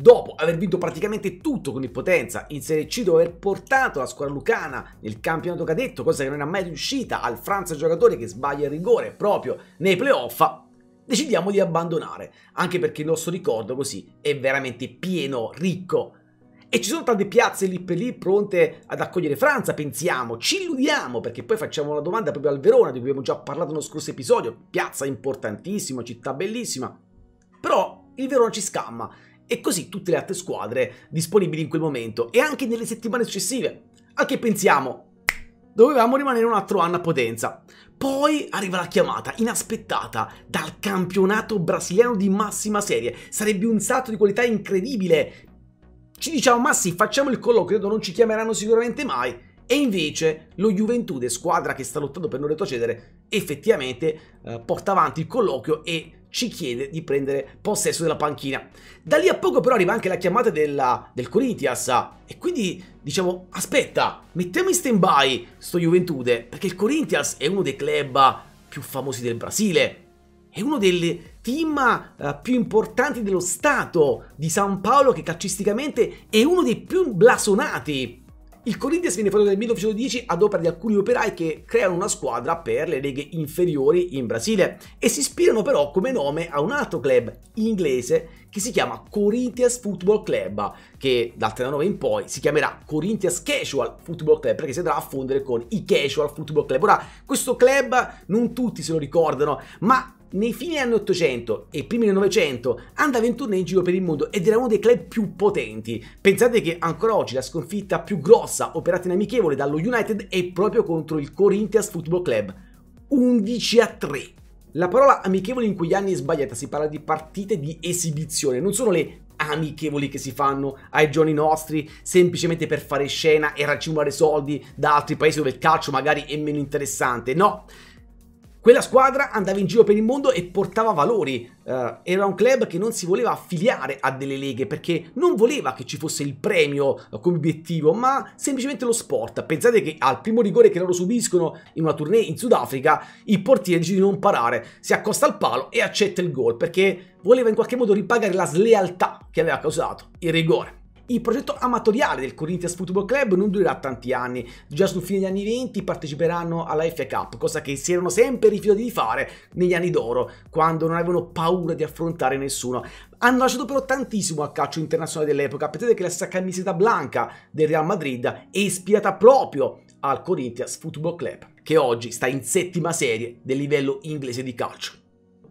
dopo aver vinto praticamente tutto con il Potenza in Serie C, dopo aver portato la squadra lucana nel campionato cadetto, cosa che non era mai riuscita al Franza giocatore che sbaglia il rigore proprio nei playoff, decidiamo di abbandonare, anche perché il nostro ricordo così è veramente pieno, ricco. E ci sono tante piazze lì per lì pronte ad accogliere Franza, pensiamo, ci illudiamo, perché poi facciamo la domanda proprio al Verona, di cui abbiamo già parlato nello scorso episodio, piazza importantissima, città bellissima, però il Verona ci scamma, e così tutte le altre squadre disponibili in quel momento e anche nelle settimane successive. A che pensiamo? Dovevamo rimanere un altro anno a potenza. Poi arriva la chiamata inaspettata dal campionato brasiliano di massima serie. Sarebbe un salto di qualità incredibile. Ci diciamo, ma sì, facciamo il colloquio, non ci chiameranno sicuramente mai. E invece lo Juventude, squadra che sta lottando per non retrocedere, effettivamente eh, porta avanti il colloquio e ci chiede di prendere possesso della panchina. Da lì a poco però arriva anche la chiamata della, del Corinthians e quindi diciamo aspetta, mettiamo in stand by sto Juventude perché il Corinthians è uno dei club più famosi del Brasile, è uno dei team eh, più importanti dello Stato di San Paolo che calcisticamente è uno dei più blasonati il Corinthians viene fondato nel 1910 ad opera di alcuni operai che creano una squadra per le leghe inferiori in Brasile e si ispirano però come nome a un altro club inglese che si chiama Corinthians Football Club, che dal 39 in poi si chiamerà Corinthians Casual Football Club, perché si andrà a fondere con i Casual Football Club. Ora, questo club non tutti se lo ricordano, ma nei fine anni 800 e primi anni 900 andava in tournée in giro per il mondo ed era uno dei club più potenti. Pensate che ancora oggi la sconfitta più grossa operata in amichevole dallo United è proprio contro il Corinthians Football Club, 11 a 3. La parola amichevole in quegli anni è sbagliata, si parla di partite di esibizione, non sono le amichevoli che si fanno ai giorni nostri semplicemente per fare scena e racimolare soldi da altri paesi dove il calcio magari è meno interessante. No, quella squadra andava in giro per il mondo e portava valori. Uh, era un club che non si voleva affiliare a delle leghe perché non voleva che ci fosse il premio eh, come obiettivo, ma semplicemente lo sport. Pensate che al primo rigore che loro subiscono in una tournée in Sudafrica, il portiere decide di non parare, si accosta al palo e accetta il gol perché voleva in qualche modo ripagare la slealtà che aveva causato il rigore. Il progetto amatoriale del Corinthians Football Club non durerà tanti anni, già sul fine degli anni 20 parteciperanno alla FA Cup, cosa che si erano sempre rifiutati di fare negli anni d'oro, quando non avevano paura di affrontare nessuno. Hanno lasciato però tantissimo al calcio internazionale dell'epoca, pensate che la stessa camiseta blanca del Real Madrid è ispirata proprio al Corinthians Football Club, che oggi sta in settima serie del livello inglese di calcio.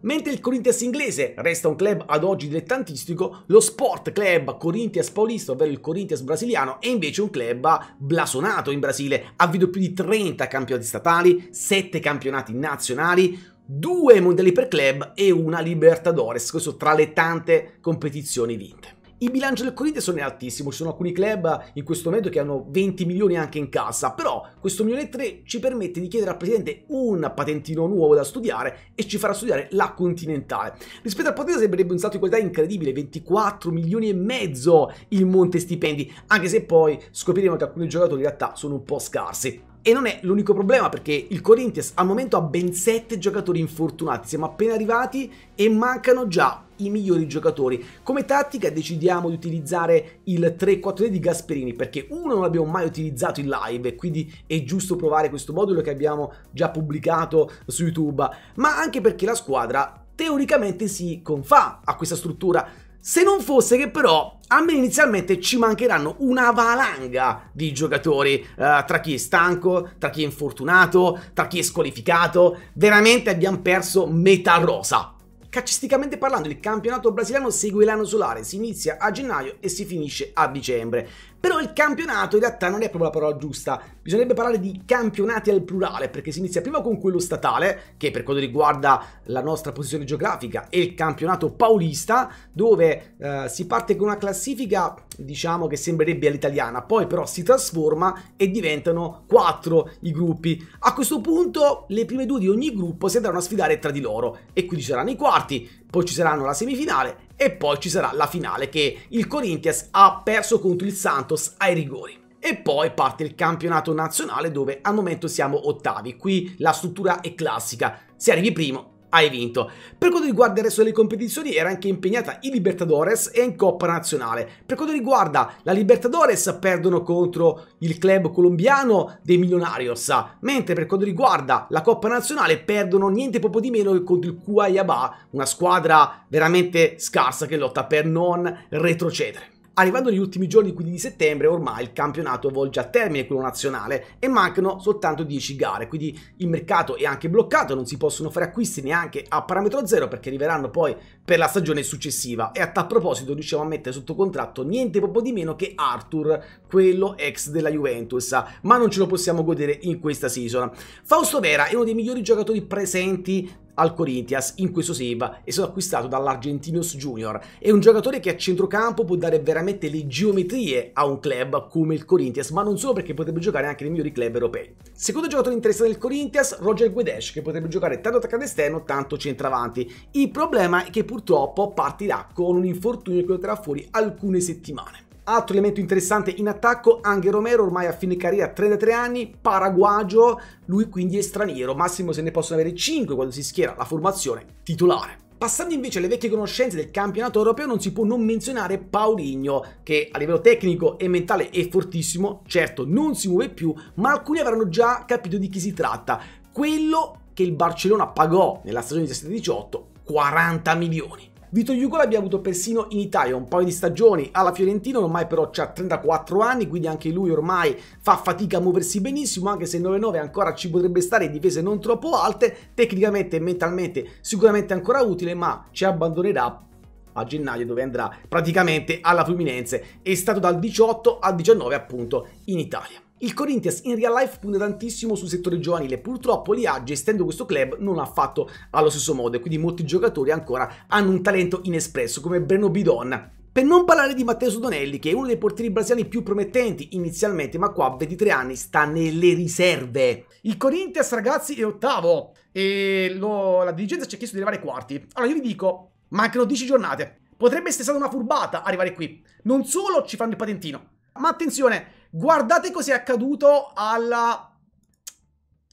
Mentre il Corinthians inglese resta un club ad oggi dilettantistico, lo Sport Club Corinthians Paulista, ovvero il Corinthians brasiliano, è invece un club blasonato in Brasile. Ha vinto più di 30 campionati statali, 7 campionati nazionali, 2 mondiali per club e una Libertadores, questo tra le tante competizioni vinte. I bilanci del Corinthians non è altissimo, ci sono alcuni club in questo momento che hanno 20 milioni anche in cassa, però questo milione e 3 ci permette di chiedere al presidente un patentino nuovo da studiare e ci farà studiare la Continentale. Rispetto al patentino sarebbe un salto di qualità incredibile, 24 milioni e mezzo il monte stipendi, anche se poi scopriremo che alcuni giocatori in realtà sono un po' scarsi. E non è l'unico problema perché il Corinthians al momento ha ben 7 giocatori infortunati, siamo appena arrivati e mancano già i migliori giocatori. Come tattica decidiamo di utilizzare il 3-4-3 di Gasperini perché uno non l'abbiamo mai utilizzato in live quindi è giusto provare questo modulo che abbiamo già pubblicato su YouTube, ma anche perché la squadra teoricamente si confà a questa struttura. Se non fosse che però a me inizialmente ci mancheranno una valanga di giocatori eh, tra chi è stanco, tra chi è infortunato, tra chi è squalificato. Veramente abbiamo perso metà rosa Calcisticamente parlando, il campionato brasiliano segue l'anno solare, si inizia a gennaio e si finisce a dicembre. Però il campionato in realtà non è proprio la parola giusta, bisognerebbe parlare di campionati al plurale, perché si inizia prima con quello statale, che per quanto riguarda la nostra posizione geografica, è il campionato paulista, dove eh, si parte con una classifica diciamo che sembrerebbe all'italiana, poi però si trasforma e diventano quattro i gruppi. A questo punto le prime due di ogni gruppo si andranno a sfidare tra di loro e quindi ci saranno i quarti, poi ci saranno la semifinale e poi ci sarà la finale che il Corinthians ha perso contro il Santos ai rigori. E poi parte il campionato nazionale dove al momento siamo ottavi. Qui la struttura è classica. Se arrivi primo hai vinto. Per quanto riguarda il resto delle competizioni era anche impegnata in Libertadores e in Coppa Nazionale. Per quanto riguarda la Libertadores perdono contro il club colombiano dei Millonarios, mentre per quanto riguarda la Coppa Nazionale perdono niente poco di meno che contro il Cuiabá, una squadra veramente scarsa che lotta per non retrocedere. Arrivando negli ultimi giorni, quindi di settembre, ormai il campionato volge a termine quello nazionale e mancano soltanto 10 gare, quindi il mercato è anche bloccato, non si possono fare acquisti neanche a parametro zero perché arriveranno poi per la stagione successiva. E a tal proposito riusciamo a mettere sotto contratto niente proprio di meno che Arthur, quello ex della Juventus, ma non ce lo possiamo godere in questa season. Fausto Vera è uno dei migliori giocatori presenti al Corinthians in questo save è stato acquistato dall'Argentinos Junior. È un giocatore che a centrocampo può dare veramente le geometrie a un club come il Corinthians, ma non solo perché potrebbe giocare anche nei migliori club europei. Secondo giocatore interessato del Corinthians, Roger Guedes, che potrebbe giocare tanto attaccante esterno, tanto centravanti. Il problema è che purtroppo purtroppo partirà con un infortunio che lo terrà fuori alcune settimane. Altro elemento interessante in attacco, anche Romero ormai a fine carriera 33 anni, paraguagio, lui quindi è straniero, massimo se ne possono avere 5 quando si schiera la formazione titolare. Passando invece alle vecchie conoscenze del campionato europeo non si può non menzionare Paulinho che a livello tecnico e mentale è fortissimo, certo non si muove più ma alcuni avranno già capito di chi si tratta. Quello che il Barcellona pagò nella stagione 17-18 40 milioni. Vito Jugo l'abbiamo avuto persino in Italia un paio di stagioni alla Fiorentina, ormai però ha 34 anni, quindi anche lui ormai fa fatica a muoversi benissimo, anche se 9-9 ancora ci potrebbe stare, in difese non troppo alte, tecnicamente e mentalmente sicuramente ancora utile, ma ci abbandonerà a gennaio dove andrà praticamente alla Fluminense, è stato dal 18 al 19 appunto in Italia. Il Corinthians in real life punta tantissimo sul settore giovanile, purtroppo li ha gestendo questo club non ha fatto allo stesso modo e quindi molti giocatori ancora hanno un talento inespresso come Breno Bidon. Per non parlare di Matteo Sudonelli che è uno dei portieri brasiliani più promettenti inizialmente ma qua a 23 anni sta nelle riserve. Il Corinthians ragazzi è ottavo e lo, la dirigenza ci ha chiesto di arrivare ai quarti. Allora io vi dico mancano 10 giornate, potrebbe essere stata una furbata arrivare qui. Non solo ci fanno il patentino ma attenzione Guardate cos'è accaduto alla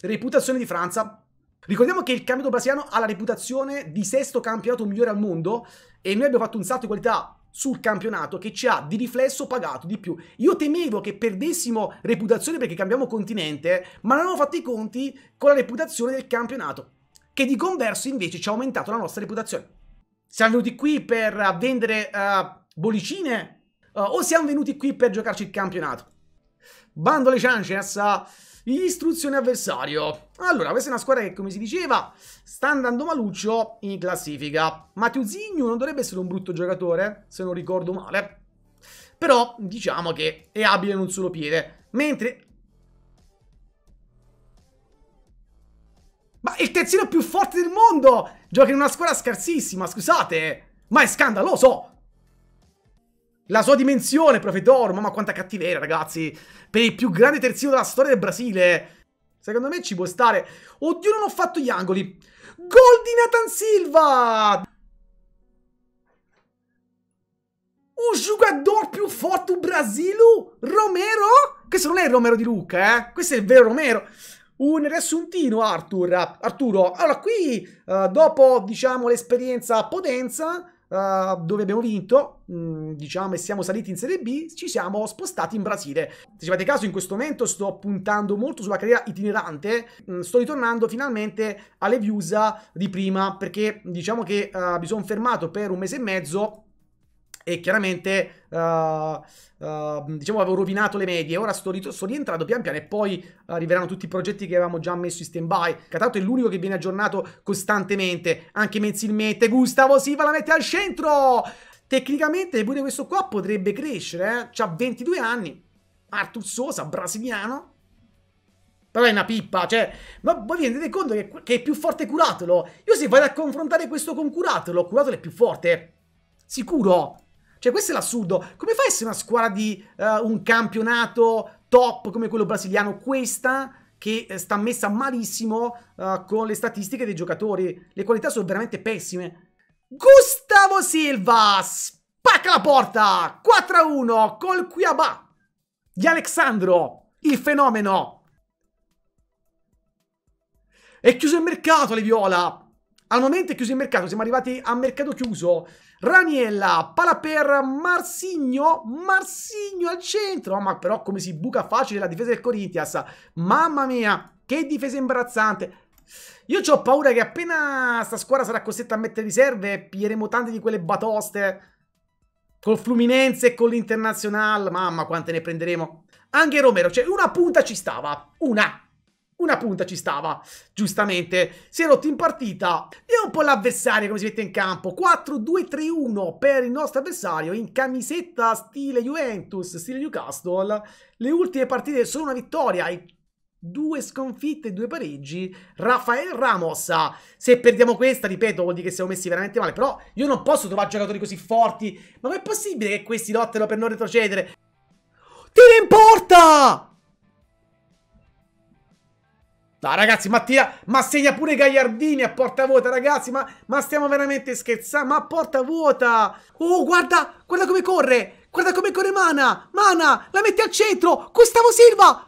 reputazione di Franza. Ricordiamo che il campionato brasiliano ha la reputazione di sesto campionato migliore al mondo e noi abbiamo fatto un salto di qualità sul campionato che ci ha di riflesso pagato di più. Io temevo che perdessimo reputazione perché cambiamo continente, ma non avevo fatto i conti con la reputazione del campionato, che di converso invece ci ha aumentato la nostra reputazione. Siamo venuti qui per vendere uh, bollicine uh, o siamo venuti qui per giocarci il campionato? Bando alle ciance, a istruzione avversario. Allora, questa è una squadra che, come si diceva, sta andando maluccio in classifica. Matteo Zignu non dovrebbe essere un brutto giocatore, se non ricordo male. Però, diciamo che è abile in un solo piede. Mentre... Ma il terzino più forte del mondo! Gioca in una squadra scarsissima, scusate! Ma è scandaloso! La sua dimensione, Profetor, mamma quanta cattiveria, ragazzi. Per il più grande terzino della storia del Brasile. Secondo me ci può stare. Oddio, non ho fatto gli angoli. Gol di Nathan Silva! Un giocatore più forte Brasilu? Romero? Questo non è il Romero di Luca, eh? Questo è il vero Romero. Un riassuntino, Arthur. Arturo. Allora, qui, uh, dopo, diciamo, l'esperienza a Potenza uh, dove abbiamo vinto, mh, mm, diciamo, e siamo saliti in Serie B, ci siamo spostati in Brasile. Se ci fate caso, in questo momento sto puntando molto sulla carriera itinerante, mh, mm, sto ritornando finalmente alle Viusa di prima, perché diciamo che uh, mi sono fermato per un mese e mezzo e chiaramente uh, uh, diciamo avevo rovinato le medie, ora sto, sto, rientrando pian piano e poi arriveranno tutti i progetti che avevamo già messo in stand by. Catato è l'unico che viene aggiornato costantemente, anche mensilmente. Gustavo Siva la mette al centro! Tecnicamente pure questo qua potrebbe crescere, eh? ha 22 anni. Artur Sosa, brasiliano. Però è una pippa, cioè, ma voi vi rendete conto che, che è più forte Curatolo? Io se vado a confrontare questo con Curatolo, Curatolo è più forte. Sicuro. Cioè, questo è l'assurdo. Come fa a essere una squadra di uh, un campionato top come quello brasiliano? Questa che eh, sta messa malissimo uh, con le statistiche dei giocatori. Le qualità sono veramente pessime. Gustavo Silva spacca la porta 4-1 col Cuiabá di Alexandro, il fenomeno. È chiuso il mercato, le viola. Al momento è chiuso il mercato, siamo arrivati a mercato chiuso. Raniella, pala per Marsigno, Marsigno al centro, oh, ma però come si buca facile la difesa del Corinthians. Mamma mia, che difesa imbarazzante. Io ho paura che appena sta squadra sarà costretta a mettere riserve, piglieremo tante di quelle batoste col Fluminense e con l'Internazionale. Mamma, quante ne prenderemo. Anche Romero, cioè una punta ci stava, una una punta ci stava, giustamente. Si è rotto in partita. Vediamo un po' l'avversario come si mette in campo. 4-2-3-1 per il nostro avversario in camisetta stile Juventus, stile Newcastle. Le ultime partite sono una vittoria e due sconfitte e due pareggi. Rafael Ramos. Se perdiamo questa, ripeto, vuol dire che siamo messi veramente male. Però io non posso trovare giocatori così forti. Ma com'è possibile che questi lottano per non retrocedere? Tira in porta! No, ragazzi, Mattia, ma segna pure Gagliardini a porta vuota, ragazzi, ma, ma stiamo veramente scherzando, ma a porta vuota! Oh, guarda, guarda come corre, guarda come corre Mana, Mana, la mette al centro, Gustavo Silva!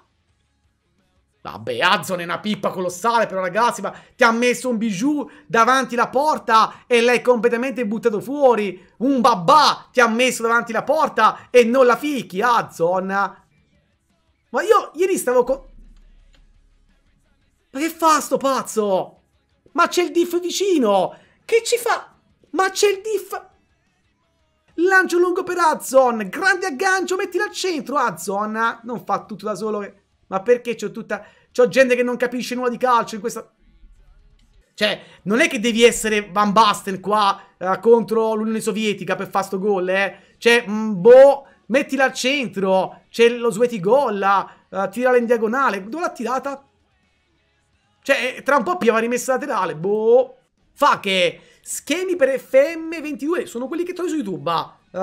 Vabbè, Azzon è una pippa colossale, però ragazzi, ma ti ha messo un bijou davanti la porta e l'hai completamente buttato fuori. Un babà ti ha messo davanti la porta e non la fichi, Azzon. Ma io ieri stavo... con... Ma che fa sto pazzo? Ma c'è il diff vicino! Che ci fa? Ma c'è il diff... Lancio lungo per Azzon, grande aggancio, mettila al centro Azzon. Non fa tutto da solo. Ma perché c'ho tutta... C'ho gente che non capisce nulla di calcio in questa... Cioè, non è che devi essere Van Basten qua eh, contro l'Unione Sovietica per fare sto gol, eh. Cioè, mh, mm, boh, mettila al centro, c'è lo Sueti gol là, eh, tirala in diagonale. Dove l'ha tirata? Cioè, eh, tra un po' piava rimessa laterale, boh. Fa che schemi per FM22 sono quelli che trovi su YouTube. Uh,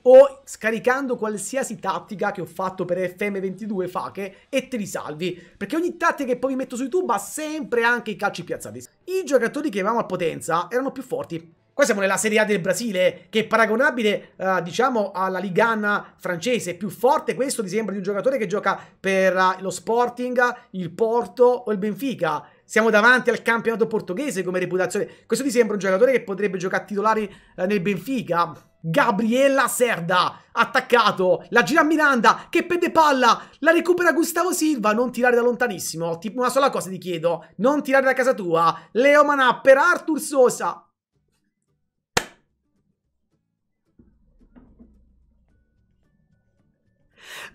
o scaricando qualsiasi tattica che ho fatto per FM22 fache e te li salvi. Perché ogni tattica che poi metto su YouTube ha sempre anche i calci piazzati. I giocatori che avevamo a potenza erano più forti. Qua siamo nella Serie A del Brasile, che è paragonabile, uh, diciamo, alla Ligana francese. Più forte questo ti sembra di un giocatore che gioca per uh, lo Sporting, il Porto o il Benfica. Siamo davanti al campionato portoghese come reputazione. Questo ti sembra un giocatore che potrebbe giocare titolare uh, nel Benfica? Gabriella Serda, attaccato, la gira a Miranda, che pende palla, la recupera Gustavo Silva, non tirare da lontanissimo, tipo una sola cosa ti chiedo, non tirare da casa tua, Leo Manà per Artur Sosa,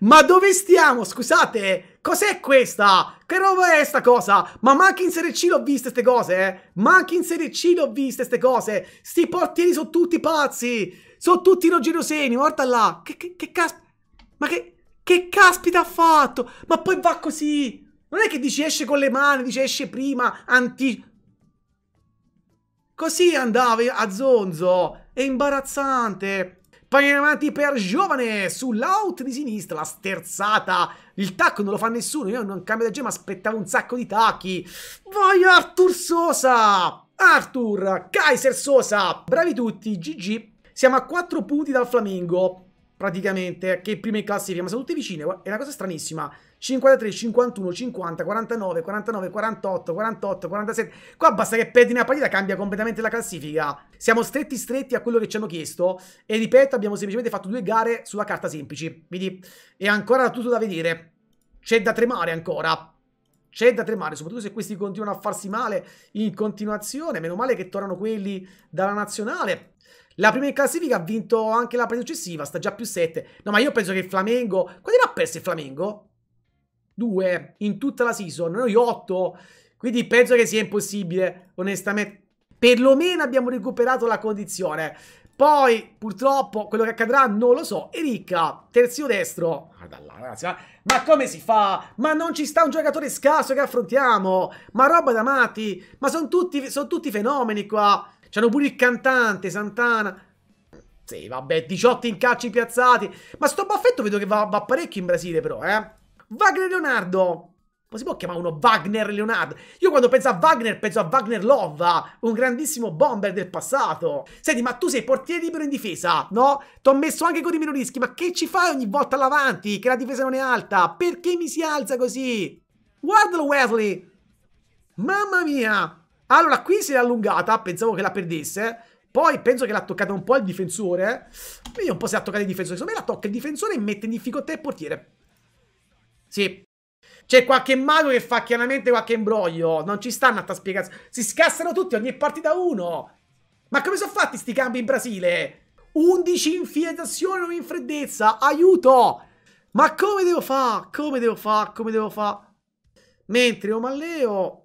Ma dove stiamo? Scusate, cos'è questa? Che roba è sta cosa? Ma anche in Serie C l'ho vista queste cose, eh? Ma in Serie C l'ho vista queste cose. Sti portieri sono tutti pazzi. Sono tutti rogeroseni, guarda là. Che, che, che cas... Ma che... Che caspita ha fatto? Ma poi va così. Non è che dici esce con le mani, dici esce prima, anti... Così andava a zonzo. È imbarazzante. Pagano avanti per giovane sull'out di sinistra, la sterzata. Il tacco non lo fa nessuno. Io non cambio da gemma, aspettavo un sacco di tacchi. Voglio Artur Sosa! Artur, Kaiser Sosa, bravi tutti, GG. Siamo a 4 punti dal Flamingo praticamente, che prima in classifica, ma sono tutti vicini, è una cosa stranissima. 53, 51, 50, 49, 49, 48, 48, 47. Qua basta che perdi una partita, cambia completamente la classifica. Siamo stretti stretti a quello che ci hanno chiesto e ripeto, abbiamo semplicemente fatto due gare sulla carta semplici. Quindi è ancora tutto da vedere. C'è da tremare ancora. C'è da tremare, soprattutto se questi continuano a farsi male in continuazione. Meno male che tornano quelli dalla nazionale. La prima in classifica ha vinto anche la partita successiva, sta già più 7. No, ma io penso che il Flamengo... Quanti ne ha perso il Flamengo? Due in tutta la season, noi 8. Quindi penso che sia impossibile, onestamente. Perlomeno abbiamo recuperato la condizione. Poi, purtroppo, quello che accadrà non lo so. Ericca, terzio destro. Guarda ah, là, ragazzi, ma, ma come si fa? Ma non ci sta un giocatore scarso che affrontiamo? Ma roba da matti? Ma sono tutti, son tutti fenomeni qua. C'hanno pure il cantante, Santana. Sì, vabbè, 18 incalci piazzati. Ma sto baffetto vedo che va, va parecchio in Brasile, però, eh. Wagner Leonardo. Ma si può chiamare uno Wagner Leonardo? Io quando penso a Wagner penso a Wagner Lova, un grandissimo bomber del passato. Senti, ma tu sei portiere libero in difesa, no? T'ho messo anche con i meno rischi, ma che ci fai ogni volta all'avanti? Che la difesa non è alta? Perché mi si alza così? Guardalo Wesley! Mamma mia! Allora, qui si è allungata, pensavo che la perdesse. Poi penso che l'ha toccata un po' il difensore. Vedi un po' se l'ha toccata il difensore. Secondo me la tocca il difensore e mette in difficoltà il portiere. Sì. C'è qualche mago che fa chiaramente qualche imbroglio. Non ci stanno a spiegazione. Si scassano tutti ogni partita uno. Ma come sono fatti sti cambi in Brasile? 11 in fiatazione, non in freddezza. Aiuto! Ma come devo fare? Come devo fare? Come devo fare? Mentre Omalleo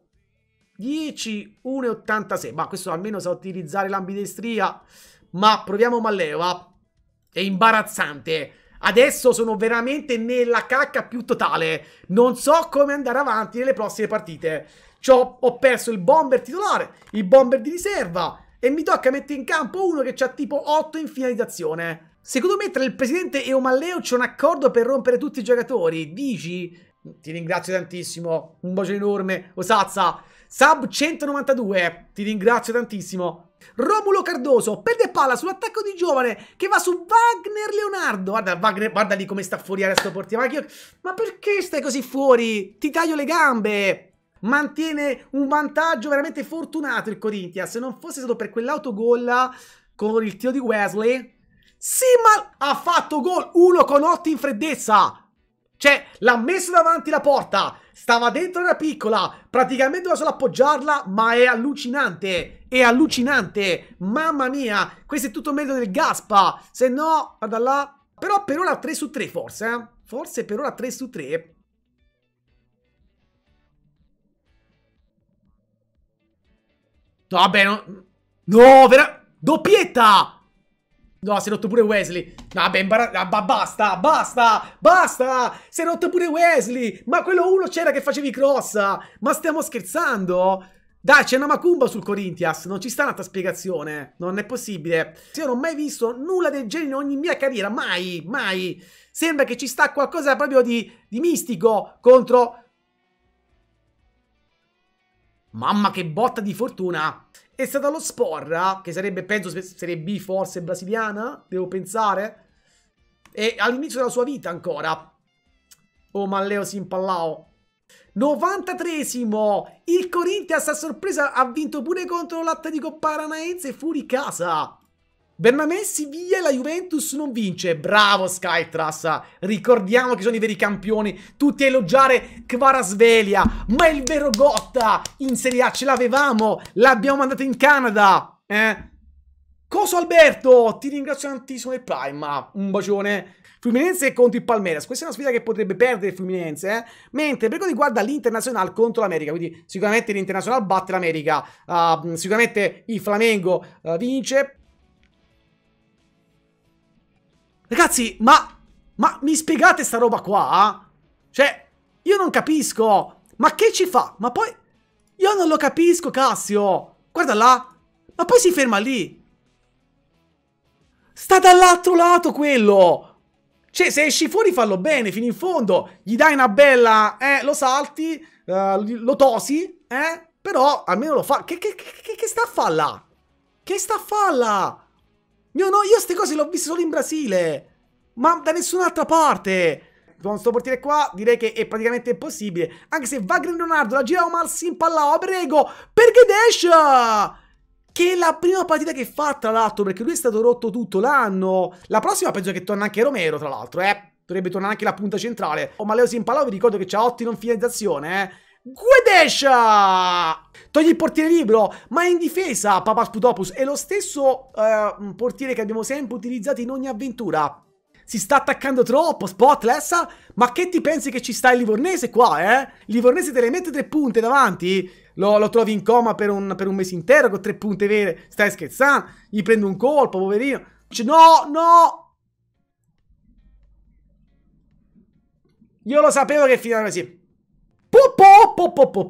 10, 1,86. Ma questo almeno sa utilizzare l'ambidestria. Ma proviamo Malleva. È imbarazzante. Adesso sono veramente nella cacca più totale. Non so come andare avanti nelle prossime partite. Ho, ho perso il bomber titolare, il bomber di riserva. E mi tocca mettere in campo uno che c'ha tipo 8 in finalizzazione. Secondo me tra il presidente e Omalleo c'è un accordo per rompere tutti i giocatori. Dici? Ti ringrazio tantissimo. Un bacio enorme. Osazza. Sub 192, ti ringrazio tantissimo. Romulo Cardoso, perde palla sull'attacco di giovane che va su Wagner Leonardo. Guarda, Wagner, guarda lì come sta fuori adesso portiere. Ma, ma perché stai così fuori? Ti taglio le gambe mantiene un vantaggio veramente fortunato il Corinthians. Se non fosse stato per quell'autogol con il tiro di Wesley. Sì, ma ha fatto gol 1 con 8 in freddezza. Cioè, l'ha messo davanti la porta, stava dentro una piccola, praticamente doveva solo appoggiarla, ma è allucinante, è allucinante, mamma mia, questo è tutto merito del Gaspa, se no, guarda là, però per ora 3 su 3 forse, eh? forse per ora 3 su 3. Vabbè, no, no, vera, doppietta, No, si è rotto pure Wesley. No, vabbè, ah, ba basta, basta, basta! Si è rotto pure Wesley! Ma quello uno c'era che facevi cross! Ma stiamo scherzando? Dai, c'è una macumba sul Corinthians, non ci sta un'altra spiegazione, non è possibile. Io non ho mai visto nulla del genere in ogni mia carriera, mai, mai. Sembra che ci sta qualcosa proprio di, di mistico contro... Mamma che botta di fortuna è stata lo Sporra, che sarebbe, penso, Serie B forse brasiliana, devo pensare. E all'inizio della sua vita ancora. Oh, Malleo si impallao. 93esimo! Il Corinthians a sorpresa ha vinto pure contro l'Atletico Paranaense fuori casa. Bernabé, via e la Juventus non vince. Bravo Skytrass. Ricordiamo che sono i veri campioni. Tutti a elogiare Kvarasvelia. Ma il vero Gotta in Serie A ce l'avevamo. L'abbiamo mandato in Canada. Eh? Coso Alberto, ti ringrazio tantissimo del Prime. Un bacione. Fluminense contro il Palmeiras. Questa è una sfida che potrebbe perdere il Fluminense. Eh? Mentre per quanto riguarda l'Internazionale contro l'America, quindi sicuramente l'Internazionale batte l'America. Uh, sicuramente il Flamengo uh, vince. Ragazzi, ma... Ma mi spiegate sta roba qua? Cioè, io non capisco. Ma che ci fa? Ma poi... Io non lo capisco, Cassio. Guarda là. Ma poi si ferma lì. Sta dall'altro lato quello. Cioè, se esci fuori fallo bene, fino in fondo. Gli dai una bella... Eh, lo salti, uh, lo tosi, eh? Però almeno lo fa... Che, che, che, che sta a fare là? Che sta a fare là? Io no, io queste cose le ho viste solo in Brasile. Ma da nessun'altra parte. Con sto portiere qua direi che è praticamente impossibile. Anche se va Leonardo la girava mal si impallava. Oh, prego, perché Dash? Che è la prima partita che fa, tra l'altro, perché lui è stato rotto tutto l'anno. La prossima penso che torna anche Romero, tra l'altro, eh. Dovrebbe tornare anche la punta centrale. Oh, ma Leo Simpalò vi ricordo che c'ha ottima finalizzazione, eh. Guedescia! Togli il portiere libero, ma è in difesa Papa Sputopus. È lo stesso eh, portiere che abbiamo sempre utilizzato in ogni avventura. Si sta attaccando troppo, Spotless. Ma che ti pensi che ci sta il Livornese qua, eh? Livornese te le mette tre punte davanti? Lo, lo trovi in coma per un, per un, mese intero con tre punte vere. Stai scherzando? Gli prendo un colpo, poverino. C no, no! Io lo sapevo che finale così. Po, po, po, po,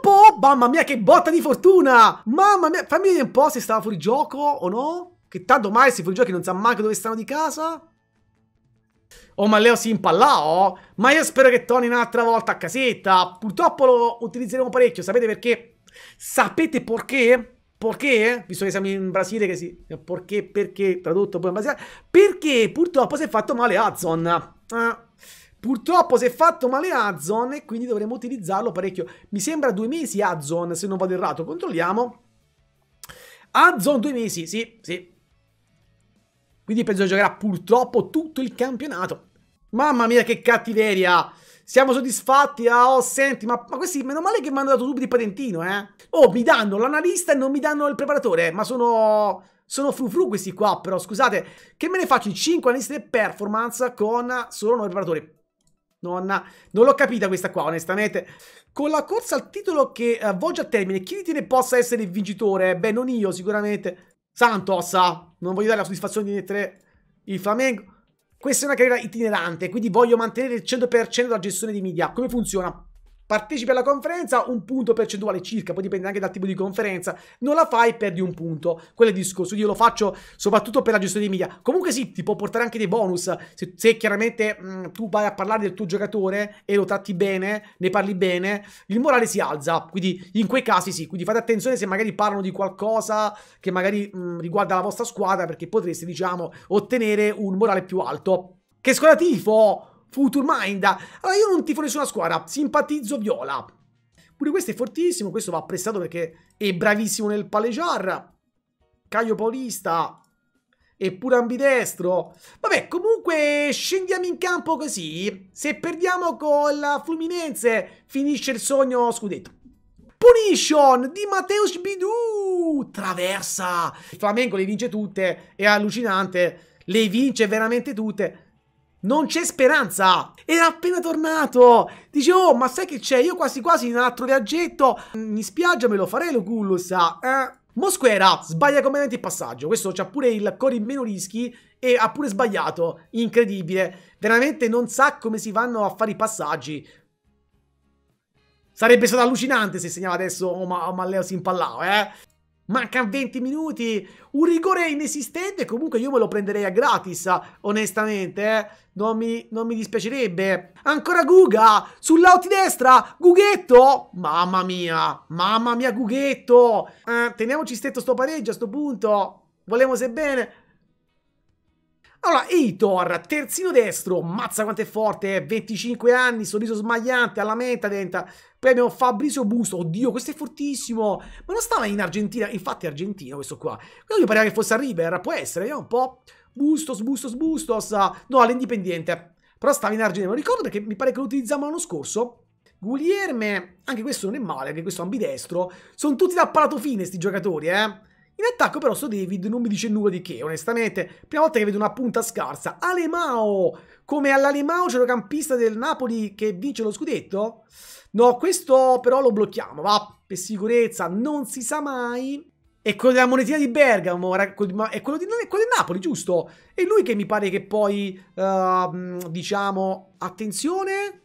po, Mamma mia, che botta di fortuna! Mamma mia, fammi vedere un po' se stava fuori gioco o no. Che tanto mai se fuori giochi non sa manco dove stanno di casa. Oh, ma Leo si impalla, oh! Ma io spero che torni un'altra volta a casetta. Purtroppo lo utilizzeremo parecchio, sapete perché? Sapete perché? Perché? Visto che siamo in Brasile, che si... Perché, perché, tradotto poi in Brasile. Perché purtroppo si è fatto male Azzon. Eh. Ah. Purtroppo si è fatto male Azzon e quindi dovremo utilizzarlo parecchio. Mi sembra due mesi Azzon, se non vado errato, controlliamo. Azzon due mesi, sì, sì. Quindi penso che giocherà purtroppo tutto il campionato. Mamma mia che cattiveria! Siamo soddisfatti? Ah, oh, senti, ma, ma questi, meno male che mi hanno dato subito di patentino, eh? Oh, mi danno l'analista e non mi danno il preparatore, ma sono... Sono frufru questi qua, però, scusate. Che me ne faccio i 5 analisti di performance con solo 9 preparatori? Nonna, non l'ho capita questa qua, onestamente. Con la corsa al titolo che uh, eh, volge a termine, chi ritiene possa essere il vincitore? Beh, non io, sicuramente. Santos, ah, non voglio dare la soddisfazione di mettere il Flamengo. Questa è una carriera itinerante, quindi voglio mantenere il 100% la gestione di media. Come funziona? Partecipi alla conferenza, un punto percentuale circa, poi dipende anche dal tipo di conferenza. Non la fai, perdi un punto. Quello è il discorso. Io lo faccio soprattutto per la gestione dei media. Comunque sì, ti può portare anche dei bonus. Se, se chiaramente mh, mm, tu vai a parlare del tuo giocatore e lo tratti bene, ne parli bene, il morale si alza. Quindi in quei casi sì. Quindi fate attenzione se magari parlano di qualcosa che magari mh, mm, riguarda la vostra squadra, perché potreste, diciamo, ottenere un morale più alto. Che scuola tifo! Futurmind. Allora ah, io non tifo nessuna squadra, simpatizzo Viola. Pure questo è fortissimo, questo va apprezzato perché è bravissimo nel palegiar. Caio Paulista è pure ambidestro. Vabbè, comunque scendiamo in campo così. Se perdiamo con la Fluminense finisce il sogno scudetto. Punition di Matteo Sbidù! Traversa! Il Flamengo le vince tutte, è allucinante. Le vince veramente tutte. Non c'è speranza! Era appena tornato! Dice, oh, ma sai che c'è? Io quasi quasi in un altro viaggetto Mi spiaggia me lo farei lo Gullus. Eh. Mosquera sbaglia completamente il passaggio. Questo c'ha pure il core in meno rischi e ha pure sbagliato. Incredibile. Veramente non sa come si vanno a fare i passaggi. Sarebbe stato allucinante se segnava adesso o oh, ma, oh, Malleo si impallava, eh. Manca 20 minuti, un rigore inesistente, comunque io me lo prenderei a gratis, onestamente, eh. non, mi, non, mi, dispiacerebbe. Ancora Guga, sull'out destra, Gughetto, mamma mia, mamma mia Gughetto. Eh, teniamoci stretto sto pareggio a sto punto, volevo se bene. Allora, Eitor, terzino destro, mazza quanto è forte, 25 anni, sorriso smagliante alla menta, dentro. Poi abbiamo Fabrizio Busto, oddio, questo è fortissimo, ma non stava in Argentina, infatti è argentino questo qua. Quello mi pareva che fosse a River, può essere, vediamo eh, un po'. Bustos, Bustos, Bustos, ah, no, all'Indipendente. Però stava in Argentina, non ricordo perché mi pare che lo utilizziamo l'anno scorso. Guglielme, anche questo non è male, anche questo ambidestro. Sono tutti da palato fine sti giocatori, eh. In attacco però sto David non mi dice nulla di che, onestamente. Prima volta che vedo una punta scarsa. Alemao! Come all'Alemao centrocampista del Napoli che vince lo scudetto? No, questo però lo blocchiamo, va, per sicurezza, non si sa mai. E quello della monetina di Bergamo, è quello di, è quello Napoli, giusto? È lui che mi pare che poi, uh, diciamo, attenzione...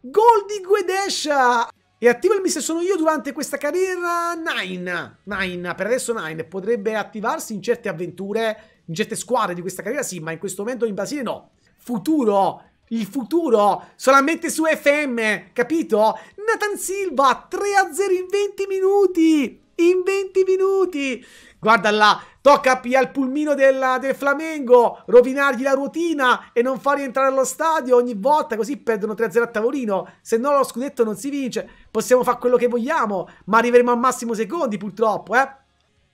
Gol di Guedescia! E attivami se sono io durante questa carriera 9. 9, per adesso 9. Potrebbe attivarsi in certe avventure, in certe squadre di questa carriera sì, ma in questo momento in Brasile no. Futuro, il futuro, solamente su FM, capito? Nathan Silva, 3-0 in 20 minuti, in 20 minuti. Guarda là, tocca al pulmino del, del, Flamengo, rovinargli la ruotina e non fargli entrare allo stadio ogni volta, così perdono 3-0 a tavolino, se no lo scudetto non si vince possiamo fare quello che vogliamo, ma arriveremo al massimo secondi purtroppo, eh.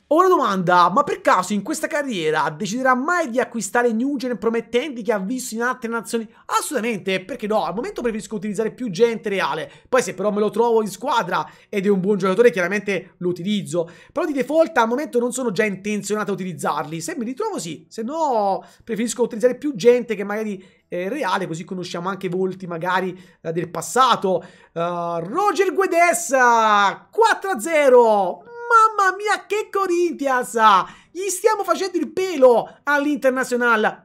Ho una domanda, ma per caso in questa carriera deciderà mai di acquistare new gen promettenti che ha visto in altre nazioni? Assolutamente, perché no, al momento preferisco utilizzare più gente reale, poi se però me lo trovo in squadra ed è un buon giocatore chiaramente lo utilizzo, però di default al momento non sono già intenzionato a utilizzarli, se mi ritrovo sì, se no preferisco utilizzare più gente che magari è reale, così conosciamo anche volti magari eh, del passato. Uh, Roger Guedes 4-0 Mamma mia, che Corinthians! Gli stiamo facendo il pelo all'Internazionale!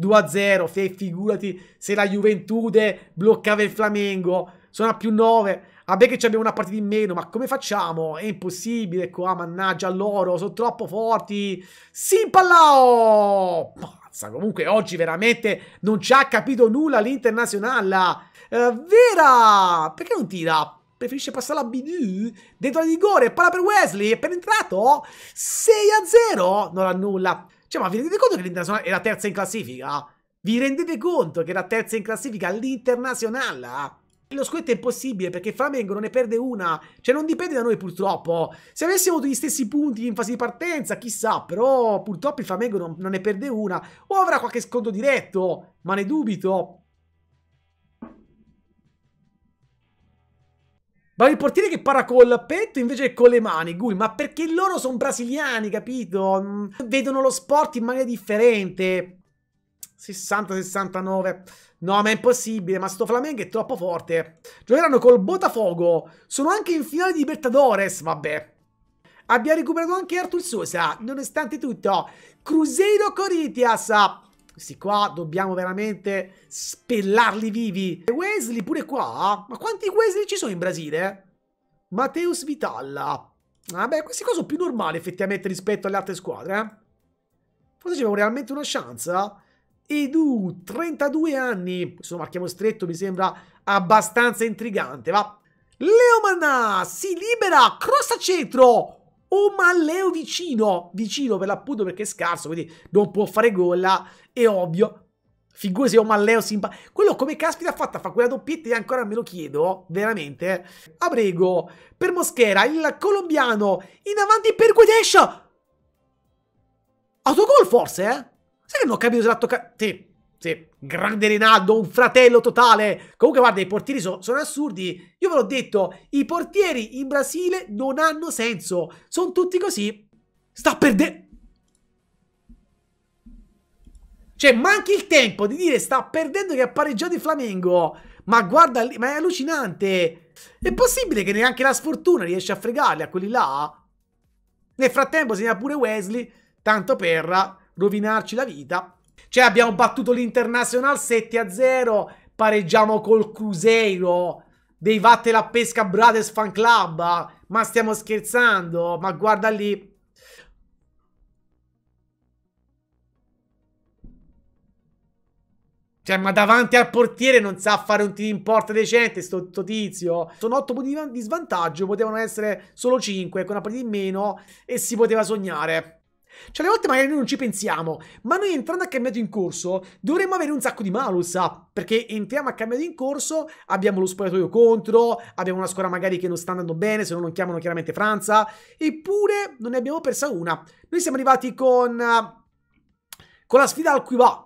2-0, se figurati se la Juventude bloccava il Flamengo. Sono a più 9. Vabbè che abbiamo una partita in meno, ma come facciamo? È impossibile qua, ecco, ah, mannaggia loro, sono troppo forti. Simpallao! Pazza, comunque oggi veramente non ci ha capito nulla l'Internazionale. Eh, vera! Perché non tira? preferisce passare la BD dentro al rigore, palla per Wesley, è entrato 6 a 0, non ha nulla. Cioè, ma vi rendete conto che l'Internazionale è la terza in classifica? Vi rendete conto che la terza in classifica l'Internazionale? Lo scudetto è impossibile perché Flamengo non ne perde una, cioè non dipende da noi purtroppo. Se avessimo avuto gli stessi punti in fase di partenza, chissà, però purtroppo il Flamengo non, non ne perde una o avrà qualche sconto diretto, ma ne dubito. Ma il portiere che para col petto invece che con le mani, Gui, ma perché loro sono brasiliani, capito? Mm, vedono lo sport in maniera differente. 60-69. No, ma è impossibile, ma sto Flamengo è troppo forte. Giocheranno col Botafogo. Sono anche in finale di Libertadores, vabbè. Abbiamo recuperato anche Artur Sosa, nonostante tutto. Cruzeiro Corinthians. Questi qua dobbiamo veramente spellarli vivi. E Wesley pure qua? Ma quanti Wesley ci sono in Brasile? Mateus Vitalla. Vabbè, ah, questi qua sono più normali effettivamente rispetto alle altre squadre. Eh? Forse ci avevo realmente una chance. Eh. Edu, 32 anni. Questo marchiamo stretto, mi sembra abbastanza intrigante, va? Leomana si libera, cross a centro o Malleo vicino, vicino per l'appunto perché è scarso, quindi non può fare gol, è ovvio. Figure se Malleo si impa... Quello come caspita ha fatto a fare quella doppietta? e ancora me lo chiedo, veramente. A ah, prego, per Moschera, il colombiano, in avanti per Guedes! Autogol forse, eh? Sai che non ho capito se l'ha toccato... Sì, sì, grande Rinaldo, un fratello totale. Comunque, guarda, i portieri so, sono assurdi. Io ve l'ho detto, i portieri in Brasile non hanno senso. Sono tutti così. Sta perdendo... Cioè, manchi il tempo di dire sta perdendo che ha pareggiato il Flamengo. Ma guarda, ma è allucinante. È possibile che neanche la sfortuna riesca a fregarli a quelli là? Nel frattempo segna pure Wesley, tanto per rovinarci la vita. Cioè abbiamo battuto l'Internazional 7-0, pareggiamo col Cruzeiro, dei Vatte la Pesca Brothers Fan Club, eh. ma stiamo scherzando, ma guarda lì. Cioè, ma davanti al portiere non sa fare un tiro in porta decente, sto, sto tizio. Sono 8 punti di svantaggio, potevano essere solo 5, con una partita in meno, e si poteva sognare. Cioè, alle volte magari noi non ci pensiamo, ma noi entrando a cambiato in corso dovremmo avere un sacco di malus, ah, perché entriamo a cambiato in corso, abbiamo lo spogliatoio contro, abbiamo una squadra magari che non sta andando bene, se no non chiamano chiaramente Franza, eppure non ne abbiamo persa una. Noi siamo arrivati con, eh, con la sfida al cui va.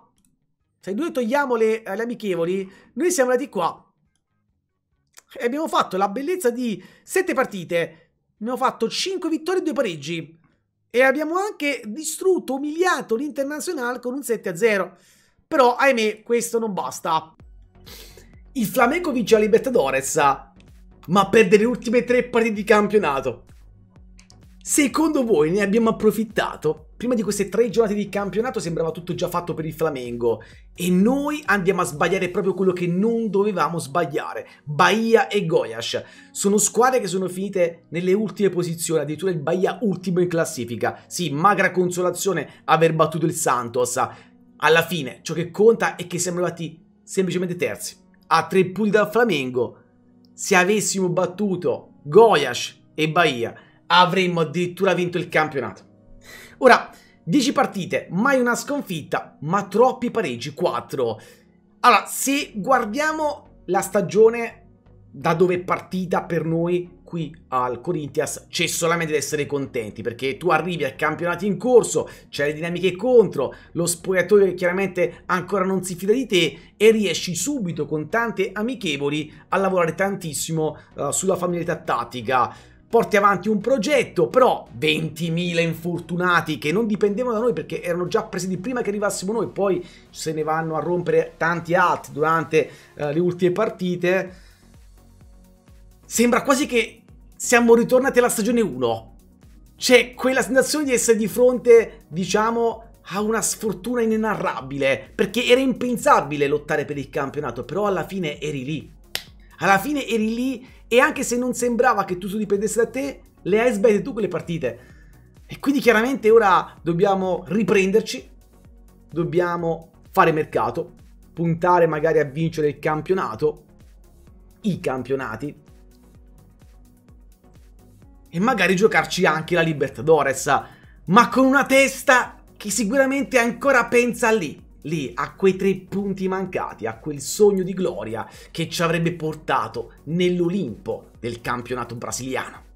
Se noi togliamo le, eh, le amichevoli, noi siamo arrivati qua. E abbiamo fatto la bellezza di sette partite. Abbiamo fatto 5 vittorie e 2 pareggi e abbiamo anche distrutto, umiliato l'Internazionale con un 7-0. Però, ahimè, questo non basta. Il Flamengo vince la Libertadores, ma perde le ultime tre partite di campionato. Secondo voi ne abbiamo approfittato? prima di queste tre giornate di campionato sembrava tutto già fatto per il Flamengo e noi andiamo a sbagliare proprio quello che non dovevamo sbagliare, Bahia e Goias. Sono squadre che sono finite nelle ultime posizioni, addirittura il Bahia ultimo in classifica. Sì, magra consolazione aver battuto il Santos. Alla fine ciò che conta è che siamo arrivati semplicemente terzi, a tre punti dal Flamengo. Se avessimo battuto Goias e Bahia avremmo addirittura vinto il campionato. Ora, 10 partite, mai una sconfitta, ma troppi pareggi, 4. Allora, se guardiamo la stagione da dove è partita per noi qui al Corinthians c'è solamente da essere contenti perché tu arrivi al campionato in corso, c'è le dinamiche contro, lo spogliatoio chiaramente ancora non si fida di te e riesci subito con tante amichevoli a lavorare tantissimo uh, sulla familiarità tattica porti avanti un progetto, però 20.000 infortunati che non dipendevano da noi perché erano già presi prima che arrivassimo noi, poi se ne vanno a rompere tanti altri durante eh, le ultime partite. Sembra quasi che siamo ritornati alla stagione 1. C'è quella sensazione di essere di fronte, diciamo, a una sfortuna inenarrabile, perché era impensabile lottare per il campionato, però alla fine eri lì. Alla fine eri lì e anche se non sembrava che tutto dipendesse da te, le hai sbagliate tu quelle partite. E quindi chiaramente ora dobbiamo riprenderci, dobbiamo fare mercato, puntare magari a vincere il campionato, i campionati, e magari giocarci anche la Libertadores, ma con una testa che sicuramente ancora pensa lì lì a quei tre punti mancati, a quel sogno di gloria che ci avrebbe portato nell'Olimpo del campionato brasiliano.